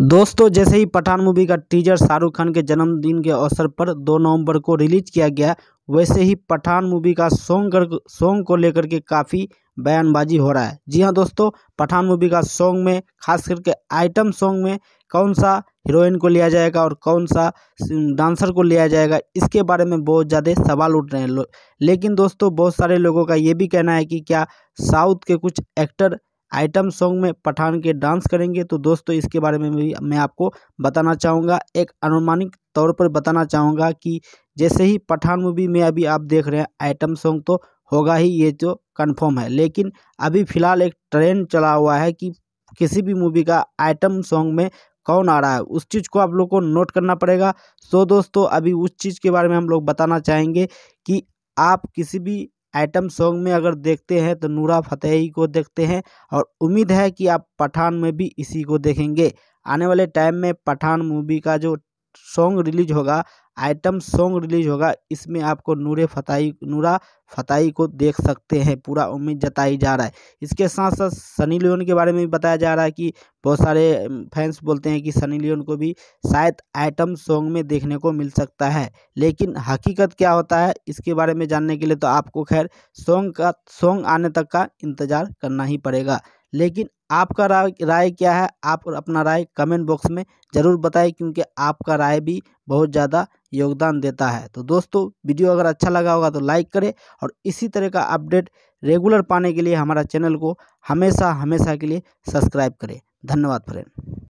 दोस्तों जैसे ही पठान मूवी का टीजर शाहरुख खान के जन्मदिन के अवसर पर 2 नवंबर को रिलीज किया गया वैसे ही पठान मूवी का सॉन्ग कर सॉन्ग को लेकर के काफ़ी बयानबाजी हो रहा है जी हाँ दोस्तों पठान मूवी का सॉन्ग में खास करके आइटम सॉन्ग में कौन सा हीरोइन को लिया जाएगा और कौन सा डांसर को लिया जाएगा इसके बारे में बहुत ज़्यादा सवाल उठ रहे हैं लेकिन दोस्तों बहुत सारे लोगों का ये भी कहना है कि क्या साउथ के कुछ एक्टर आइटम सॉन्ग में पठान के डांस करेंगे तो दोस्तों इसके बारे में भी मैं आपको बताना चाहूँगा एक अनुमानिक तौर पर बताना चाहूँगा कि जैसे ही पठान मूवी में अभी आप देख रहे हैं आइटम सॉन्ग तो होगा ही ये जो तो कन्फर्म है लेकिन अभी फ़िलहाल एक ट्रेंड चला हुआ है कि किसी भी मूवी का आइटम सॉन्ग में कौन आ रहा है उस चीज़ को आप लोग को नोट करना पड़ेगा सो तो दोस्तों अभी उस चीज़ के बारे में हम लोग बताना चाहेंगे कि आप किसी भी आइटम सॉन्ग में अगर देखते हैं तो नूरा फतेही को देखते हैं और उम्मीद है कि आप पठान में भी इसी को देखेंगे आने वाले टाइम में पठान मूवी का जो सॉन्ग रिलीज होगा आइटम सॉन्ग रिलीज होगा इसमें आपको नूरे फताई नूरा फताई को देख सकते हैं पूरा उम्मीद जताई जा रहा है इसके साथ साथ सनी लियोन के बारे में भी बताया जा रहा है कि बहुत सारे फैंस बोलते हैं कि सनी लियोन को भी शायद आइटम सॉन्ग में देखने को मिल सकता है लेकिन हकीकत क्या होता है इसके बारे में जानने के लिए तो आपको खैर सॉन्ग का सॉन्ग आने तक का इंतज़ार करना ही पड़ेगा लेकिन आपका राय राय क्या है आप अपना राय कमेंट बॉक्स में ज़रूर बताएं क्योंकि आपका राय भी बहुत ज़्यादा योगदान देता है तो दोस्तों वीडियो अगर अच्छा लगा होगा तो लाइक करें और इसी तरह का अपडेट रेगुलर पाने के लिए हमारा चैनल को हमेशा हमेशा के लिए सब्सक्राइब करें धन्यवाद फ्रेंड